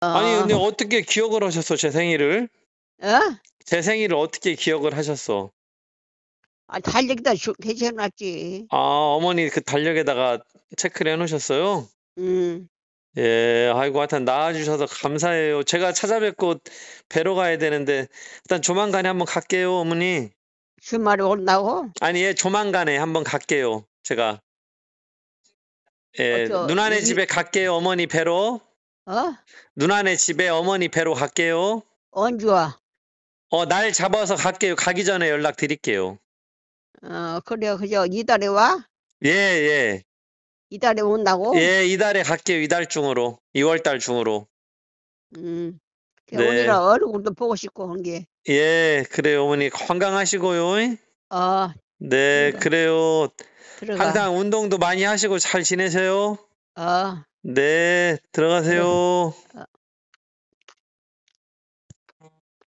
아니 근데 어. 어떻게 기억을 하셨어 제 생일을? 어? 제 생일을 어떻게 기억을 하셨어? 아, 달력에다 대체해놨지. 아 어머니 그 달력에다가 체크를 해놓으셨어요? 음. 예, 아이고 하여튼 나와주셔서 감사해요. 제가 찾아뵙고 뵈러 가야 되는데 일단 조만간에 한번 갈게요 어머니. 주말에 온다고? 아니 예 조만간에 한번 갈게요 제가. 예, 어, 저 누나네 이- 집에 갈게요 어머니 뵈러. 어? 누나네 집에 어머니 배로 갈게요. 언제 와? 어, 날 잡아서 갈게요. 가기 전에 연락 드릴게요. 어, 그래요. 그죠? 이달에 와? 예, 예. 이달에 온다고? 예, 이달에 갈게요. 이달 중으로. 2월달 중으로. 음. 네. 오늘은 얼굴도 보고 싶고 한 게. 예, 그래요. 어머니 건강하시고요. 어. 네, 그래. 그러니까. 그래요. 들어가. 그러니까. 항상 운동도 많이 하시고 잘 지내세요. 어. 네, 들어가세요. 네.